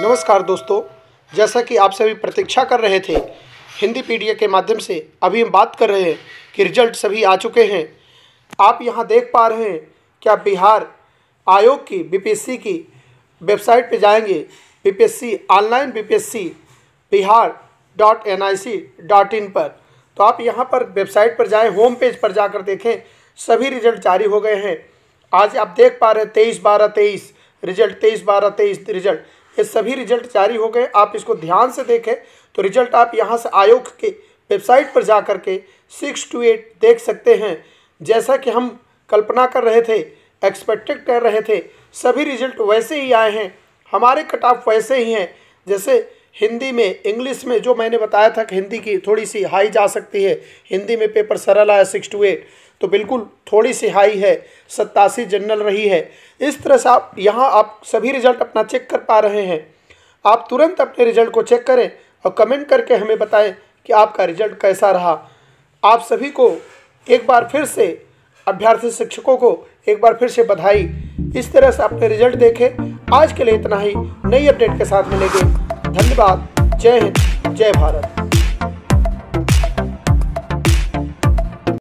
नमस्कार दोस्तों जैसा कि आप सभी प्रतीक्षा कर रहे थे हिंदी पीडिया के माध्यम से अभी हम बात कर रहे हैं कि रिजल्ट सभी आ चुके हैं आप यहां देख पा रहे हैं क्या बिहार आयोग की बीपीएससी की वेबसाइट पर जाएंगे BPSC online BPSC Bihar dot N I C dot in पर तो आप यहाँ पर वेबसाइट पर जाएं होम पेज पर जाकर देखें सभी रिजल्ट जारी हो गए हैं आज आप देख पा रहे हैं तेईस बारह तेईस रिजल्ट तेईस बारह तेईस रिजल्ट ये सभी रिजल्ट जारी हो गए आप इसको ध्यान से देखें तो रिजल्ट आप यहाँ से आयोग के वेबसाइट पर जा कर के सिक्स टू एट देख सकते हैं जैसा कि हम कल्पना कर रहे थे एक्सपेक्टेड कर रहे थे सभी रिजल्ट वैसे ही आए हैं हमारे कट ऑफ वैसे ही हैं जैसे हिंदी में इंग्लिश में जो मैंने बताया था कि हिंदी की थोड़ी सी हाई जा सकती है हिंदी में पेपर सरल आया सिक्स टू एट तो बिल्कुल थोड़ी सी हाई है सत्तासी जनरल रही है इस तरह से आप यहाँ आप सभी रिजल्ट अपना चेक कर पा रहे हैं आप तुरंत अपने रिजल्ट को चेक करें और कमेंट करके हमें बताएं कि आपका रिजल्ट कैसा रहा आप सभी को एक बार फिर से अभ्यर्थी शिक्षकों को एक बार फिर से बधाई इस तरह से अपने रिजल्ट देखे आज के लिए इतना ही नई अपडेट के साथ मिलेंगे धन्यवाद जय हिंद जय भारत